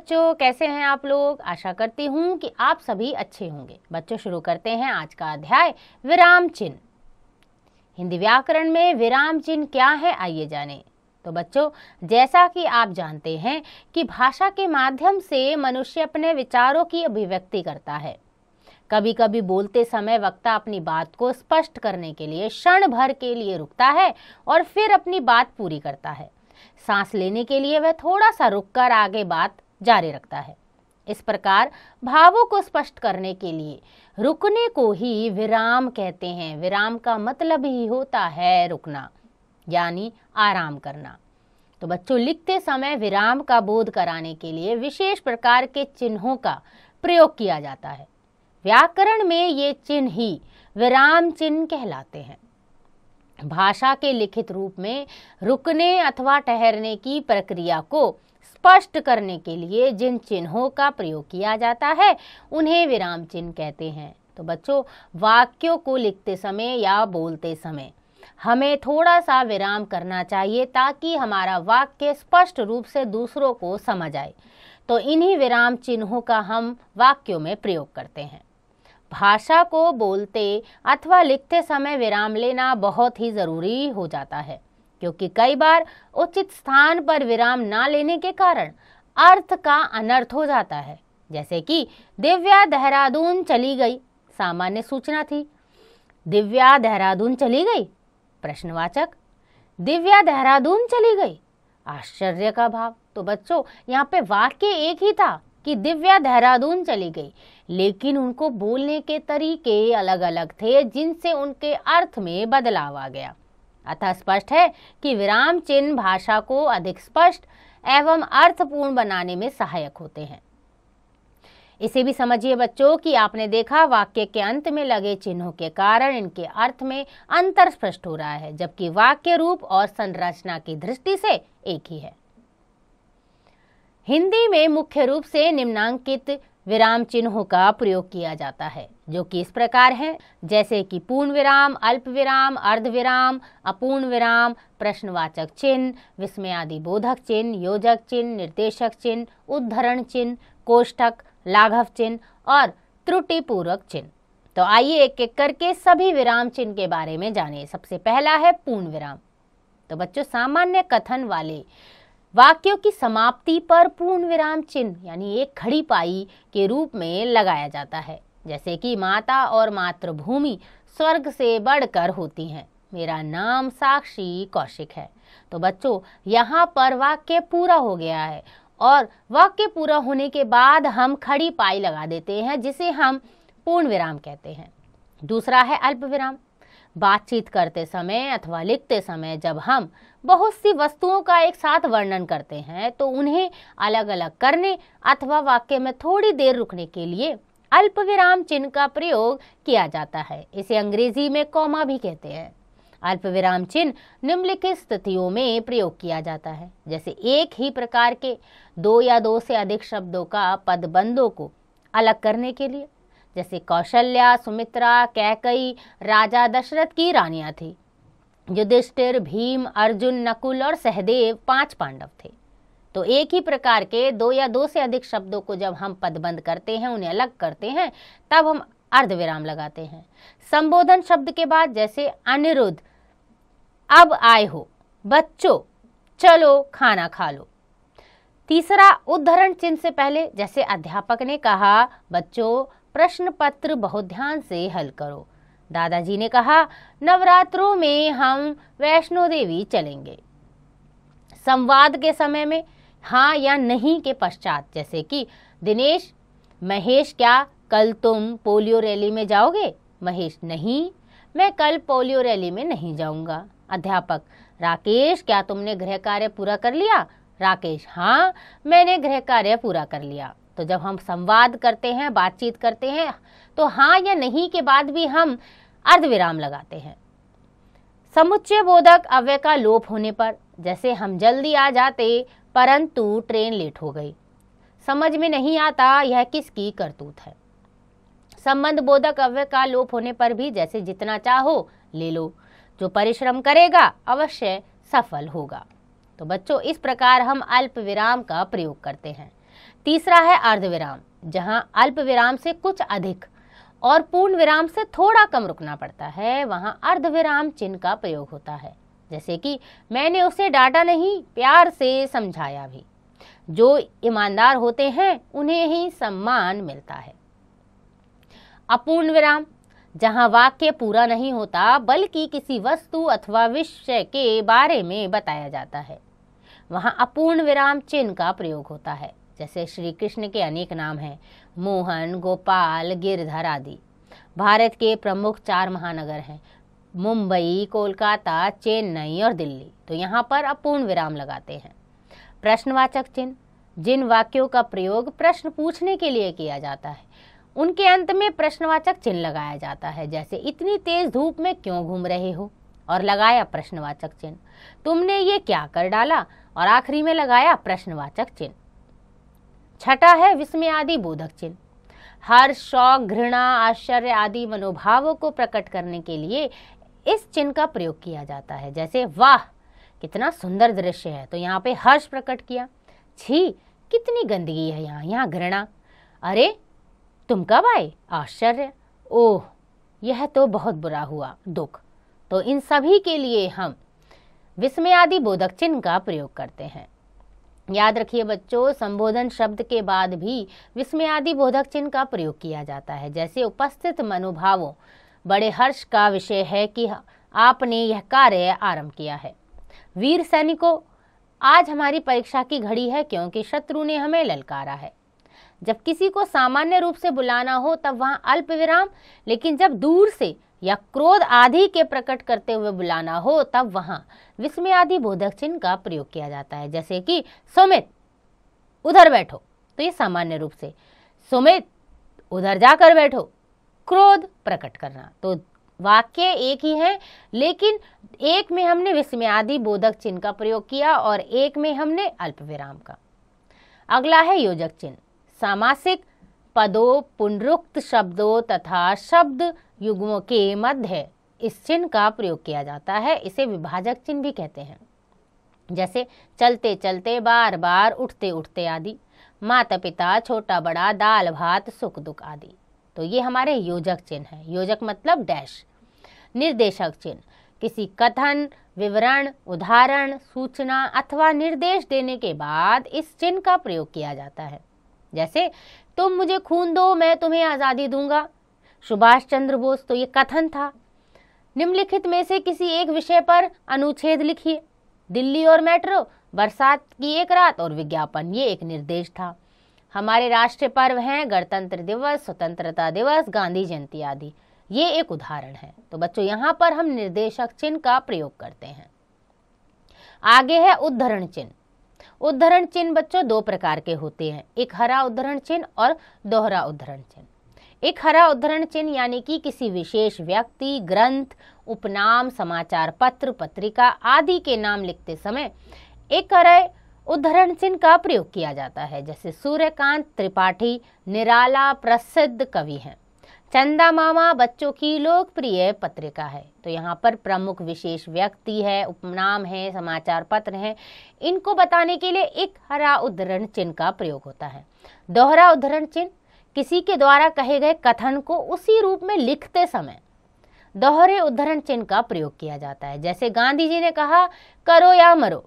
बच्चों कैसे हैं आप लोग आशा करती हूँ कि आप सभी अच्छे होंगे बच्चों शुरू करते हैं आज का अध्याय विराम चिन्ह हिंदी व्याकरण में विराम चिन्ह क्या है आइए जानें तो बच्चों जैसा कि आप जानते हैं कि भाषा के माध्यम से मनुष्य अपने विचारों की अभिव्यक्ति करता है कभी कभी बोलते समय वक्ता अपनी बात को स्पष्ट करने के लिए क्षण भर के लिए रुकता है और फिर अपनी बात पूरी करता है सांस लेने के लिए वह थोड़ा सा रुककर आगे बात जारी रखता है इस प्रकार भावों को स्पष्ट करने के लिए रुकने को ही विराम कहते हैं विराम का मतलब ही होता है रुकना यानी आराम करना तो बच्चों लिखते समय विराम का बोध कराने के लिए विशेष प्रकार के चिन्हों का प्रयोग किया जाता है व्याकरण में ये चिन्ह ही विराम चिन्ह कहलाते हैं भाषा के लिखित रूप में रुकने अथवा ठहरने की प्रक्रिया को स्पष्ट करने के लिए जिन चिन्हों का प्रयोग किया जाता है उन्हें विराम चिन्ह कहते हैं तो बच्चों वाक्यों को लिखते समय या बोलते समय हमें थोड़ा सा विराम करना चाहिए ताकि हमारा वाक्य स्पष्ट रूप से दूसरों को समझ आए तो इन्हीं विराम चिन्हों का हम वाक्यों में प्रयोग करते हैं भाषा को बोलते अथवा लिखते समय विराम लेना बहुत ही ज़रूरी हो जाता है क्योंकि कई बार उचित स्थान पर विराम ना लेने के कारण अर्थ का अनर्थ हो जाता है जैसे कि दिव्या देहरादून चली गई सामान्य सूचना थी दिव्या देहरादून चली गई प्रश्नवाचक दिव्या देहरादून चली गई आश्चर्य का भाव तो बच्चों यहाँ पे वाक्य एक ही था कि दिव्या देहरादून चली गई लेकिन उनको बोलने के तरीके अलग अलग थे जिनसे उनके अर्थ में बदलाव आ गया अतः स्पष्ट है कि विराम चिन्ह भाषा को अधिक स्पष्ट एवं अर्थपूर्ण बनाने में सहायक होते हैं इसे भी समझिए बच्चों कि आपने देखा वाक्य के अंत में लगे चिन्हों के कारण इनके अर्थ में अंतर स्पष्ट हो रहा है जबकि वाक्य रूप और संरचना की दृष्टि से एक ही है हिंदी में मुख्य रूप से निम्नांकित विराम चिन्हों का प्रयोग किया जाता है जो कि इस प्रकार है जैसे कि पूर्ण विराम अल्प विराम अर्ध विराम अपूर्ण विराम प्रश्नवाचक चिन्ह विस्मयादि बोधक चिन्ह योजक चिन्ह निर्देशक चिन्ह उद्धरण चिन्ह कोष्ठक लाघव चिन्ह और त्रुटिपूर्वक चिन्ह तो आइए एक एक करके सभी विराम चिन्ह के बारे में जाने सबसे पहला है पूर्ण विराम तो बच्चों सामान्य कथन वाले वाक्यों की समाप्ति पर पूर्ण विराम चिन्ह यानी एक खड़ी पाई के रूप में लगाया जाता है जैसे कि माता और मातृभूमि स्वर्ग से बढ़कर होती हैं मेरा नाम साक्षी कौशिक है तो बच्चों यहाँ पर वाक्य पूरा हो गया है और वाक्य पूरा होने के बाद हम खड़ी पाई लगा देते हैं जिसे हम पूर्ण विराम कहते हैं दूसरा है अल्प विराम बातचीत करते समय अथवा लिखते समय जब हम बहुत सी वस्तुओं का एक साथ वर्णन करते हैं तो उन्हें अलग अलग करने अथवा वाक्य में थोड़ी देर रुकने के लिए अल्प विराम चिन्ह का प्रयोग किया जाता है इसे अंग्रेजी में कौमा भी कहते हैं अल्प विराम चिन्ह निम्नलिखित स्थितियों में प्रयोग किया जाता है जैसे एक ही प्रकार के दो या दो से अधिक शब्दों का पदबंधों को अलग करने के लिए जैसे कौशल्या सुमित्रा कैकई राजा दशरथ की रानियां थी युधिष्ठिर भीम अर्जुन नकुल और सहदेव पांच पांडव थे तो एक ही प्रकार के दो या दो से अधिक शब्दों को जब हम पदबंद करते हैं उन्हें अलग करते हैं तब हम अर्धविराम लगाते हैं संबोधन शब्द के बाद जैसे अनिरुद्ध अब आए हो बच्चों चलो खाना खा लो तीसरा उद्धरण चिन्ह से पहले जैसे अध्यापक ने कहा बच्चों प्रश्न पत्र बहुत ध्यान से हल करो दादाजी ने कहा नवरात्रों में हम वैष्णो देवी चलेंगे संवाद के समय में हाँ या नहीं के पश्चात जैसे कि दिनेश महेश क्या कल तुम पोलियो रैली में जाओगे महेश नहीं मैं कल पोलियो रैली में नहीं जाऊंगा अध्यापक राकेश क्या तुमने गृह कार्य पूरा कर लिया राकेश हाँ मैंने गृह कार्य पूरा कर लिया तो जब हम संवाद करते हैं बातचीत करते हैं तो हाँ या नहीं के बाद भी हम अर्धविराम लगाते हैं समुच्चय बोधक अव्यय का लोप होने पर जैसे हम जल्दी आ जाते परंतु ट्रेन लेट हो गई समझ में नहीं आता यह किसकी करतूत है संबंध बोधक अव्यय का लोप होने पर भी जैसे जितना चाहो ले लो जो परिश्रम करेगा अवश्य सफल होगा तो बच्चों इस प्रकार हम अल्प विराम का प्रयोग करते हैं तीसरा है अर्ध विराम जहाँ अल्प विराम से कुछ अधिक और पूर्ण विराम से थोड़ा कम रुकना पड़ता है वहाँ अर्ध विराम चिन्ह का प्रयोग होता है जैसे कि मैंने उसे डांटा नहीं प्यार से समझाया भी जो ईमानदार होते हैं उन्हें ही सम्मान मिलता है अपूर्ण विराम जहाँ वाक्य पूरा नहीं होता बल्कि किसी वस्तु अथवा विषय के बारे में बताया जाता है वहाँ अपूर्ण विराम चिन्ह का प्रयोग होता है जैसे श्री कृष्ण के अनेक नाम हैं मोहन गोपाल गिरधर आदि भारत के प्रमुख चार महानगर हैं मुंबई कोलकाता चेन्नई और दिल्ली तो यहाँ पर अब पूर्ण विराम लगाते हैं प्रश्नवाचक चिन्ह जिन वाक्यों का प्रयोग प्रश्न पूछने के लिए किया जाता है उनके अंत में प्रश्नवाचक चिन्ह लगाया जाता है जैसे इतनी तेज धूप में क्यों घूम रहे हो और लगाया प्रश्नवाचक चिन्ह तुमने ये क्या कर डाला और आखिरी में लगाया प्रश्नवाचक चिन्ह छठा है विस्मय आदि बोधक चिन्ह हर शौक घृणा आश्चर्य आदि मनोभावों को प्रकट करने के लिए इस चिन्ह का प्रयोग किया जाता है जैसे वाह कितना सुंदर दृश्य है तो यहाँ पे हर्ष प्रकट किया छी कितनी गंदगी है यहाँ यहाँ घृणा अरे तुम कब आए आश्चर्य ओह यह तो बहुत बुरा हुआ दुख तो इन सभी के लिए हम विस्मय आदि बोधक चिन्ह का प्रयोग करते हैं याद रखिए बच्चों संबोधन शब्द के बाद भी विस्मयादि बोधक चिन्ह का प्रयोग किया जाता है जैसे उपस्थित मनोभावों बड़े हर्ष का विषय है कि आपने यह कार्य आरंभ किया है वीर सैनिकों आज हमारी परीक्षा की घड़ी है क्योंकि शत्रु ने हमें ललकारा है जब किसी को सामान्य रूप से बुलाना हो तब वहाँ अल्प विराम लेकिन जब दूर से या क्रोध आदि के प्रकट करते हुए बुलाना हो तब वहां विस्मय आदि बोधक चिन्ह का प्रयोग किया जाता है जैसे कि सुमित उधर बैठो तो ये सामान्य रूप से सुमित उधर जाकर बैठो क्रोध प्रकट करना तो वाक्य एक ही है लेकिन एक में हमने विस्मय आदि बोधक चिन्ह का प्रयोग किया और एक में हमने अल्प विराम का अगला है योजक चिन्ह सामासिक पदों पुनरुक्त शब्दों तथा शब्द युग्मों के मध्य इस चिन्ह का प्रयोग किया जाता है इसे विभाजक चिन्ह भी कहते हैं जैसे चलते चलते बार बार उठते उठते आदि माता पिता छोटा बड़ा दाल भात सुख दुख आदि तो ये हमारे योजक चिन्ह है योजक मतलब डैश निर्देशक चिन्ह किसी कथन विवरण उदाहरण सूचना अथवा निर्देश देने के बाद इस चिन्ह का प्रयोग किया जाता है जैसे तुम मुझे खून दो मैं तुम्हें आज़ादी दूंगा सुभाष चंद्र बोस तो ये कथन था निम्नलिखित में से किसी एक विषय पर अनुच्छेद लिखिए दिल्ली और मेट्रो बरसात की एक रात और विज्ञापन ये एक निर्देश था हमारे राष्ट्रीय पर्व हैं गणतंत्र दिवस स्वतंत्रता दिवस गांधी जयंती आदि ये एक उदाहरण है तो बच्चों यहाँ पर हम निर्देशक चिन्ह का प्रयोग करते हैं आगे है उद्धरण चिन्ह उद्धरण चिन्ह बच्चों दो प्रकार के होते हैं एक हरा उद्धरण चिन्ह और दोहरा उद्धरण चिन्ह एक हरा उद्धरण चिन्ह यानी कि किसी विशेष व्यक्ति ग्रंथ उपनाम समाचार पत्र पत्रिका आदि के नाम लिखते समय एक हरे उद्धरण चिन्ह का प्रयोग किया जाता है जैसे सूर्यकांत त्रिपाठी निराला प्रसिद्ध कवि हैं चंदा मामा बच्चों की लोकप्रिय पत्रिका है तो यहाँ पर प्रमुख विशेष व्यक्ति है उपनाम है समाचार पत्र है इनको बताने के लिए एक हरा उद्धरण चिन्ह का प्रयोग होता है दोहरा उद्धरण चिन्ह किसी के द्वारा कहे गए कथन को उसी रूप में लिखते समय दोहरे उद्धरण चिन्ह का प्रयोग किया जाता है जैसे गांधी जी ने कहा करो या मरो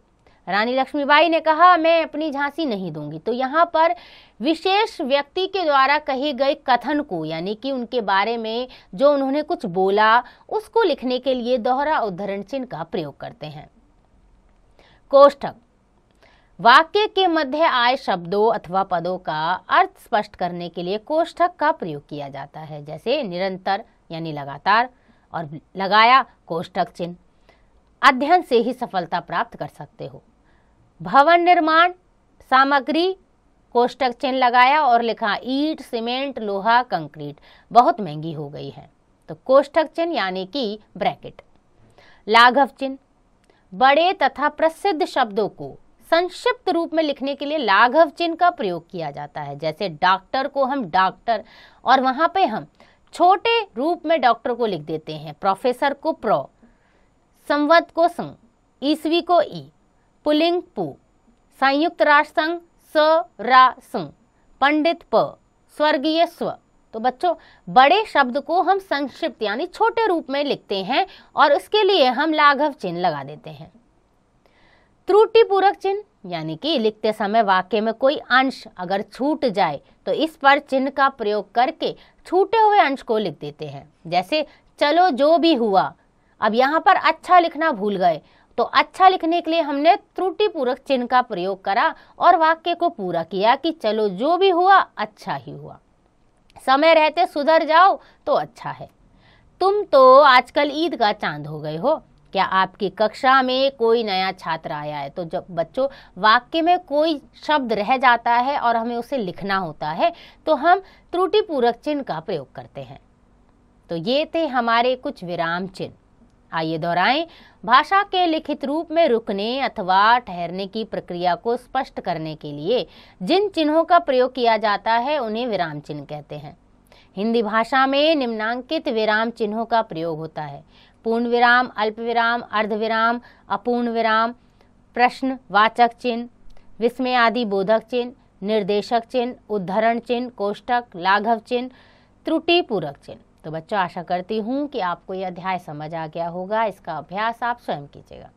रानी लक्ष्मीबाई ने कहा मैं अपनी झांसी नहीं दूंगी तो यहाँ पर विशेष व्यक्ति के द्वारा कही गई कथन को यानी कि उनके बारे में जो उन्होंने कुछ बोला उसको लिखने के लिए दोहरा उद्धरण चिन्ह का प्रयोग करते हैं कोष्ठक वाक्य के मध्य आए शब्दों अथवा पदों का अर्थ स्पष्ट करने के लिए कोष्ठक का प्रयोग किया जाता है जैसे निरंतर यानी लगातार और लगाया कोष्ठक चिन्ह अध्ययन से ही सफलता प्राप्त कर सकते हो भवन निर्माण सामग्री कोष्टक चिन्ह लगाया और लिखा ईट सीमेंट लोहा कंक्रीट बहुत महंगी हो गई है तो कोष्टक चिन्ह यानी कि ब्रैकेट लाघव चिन्ह बड़े तथा प्रसिद्ध शब्दों को संक्षिप्त रूप में लिखने के लिए लाघव चिन्ह का प्रयोग किया जाता है जैसे डॉक्टर को हम डॉक्टर और वहां पे हम छोटे रूप में डॉक्टर को लिख देते हैं प्रोफेसर को प्रो संवत को संग ईसवी को ई पुलिंग पु संयुक्त राष्ट्र संघ स रा सुंग पंडित प स्वर्गीय स्व तो बच्चों बड़े शब्द को हम संक्षिप्त यानी छोटे रूप में लिखते हैं और उसके लिए हम लाघव चिन्ह लगा देते हैं त्रुटिपूरक चिन्ह यानी कि लिखते समय वाक्य में कोई अंश अगर छूट जाए तो इस पर चिन्ह का प्रयोग करके छूटे हुए अंश को लिख देते हैं जैसे चलो जो भी हुआ अब यहाँ पर अच्छा लिखना भूल गए तो अच्छा लिखने के लिए हमने त्रुटिपूर्वक चिन्ह का प्रयोग करा और वाक्य को पूरा किया कि चलो जो भी हुआ अच्छा ही हुआ समय रहते सुधर जाओ तो अच्छा है तुम तो आजकल ईद का चांद हो गए हो क्या आपकी कक्षा में कोई नया छात्र आया है तो जब बच्चों वाक्य में कोई शब्द रह जाता है और हमें उसे लिखना होता है तो हम त्रुटिपूर्वक चिन्ह का प्रयोग करते हैं तो ये थे हमारे कुछ विराम चिन्ह आइए दोहराएं भाषा के लिखित रूप में रुकने अथवा ठहरने की प्रक्रिया को स्पष्ट करने के लिए जिन चिन्हों का प्रयोग किया जाता है उन्हें विराम चिन्ह कहते हैं हिंदी भाषा में निम्नांकित विराम चिन्हों का प्रयोग होता है पूर्ण विराम अल्प विराम अर्धविराम अपूर्ण विराम प्रश्न वाचक चिन्ह विस्मय आदि बोधक चिन्ह निर्देशक चिन्ह उद्धरण चिन्ह कोष्टक लाघव चिन्ह त्रुटिपूरक चिन्ह तो बच्चों आशा करती हूँ कि आपको यह अध्याय समझ आ गया होगा इसका अभ्यास आप स्वयं कीजिएगा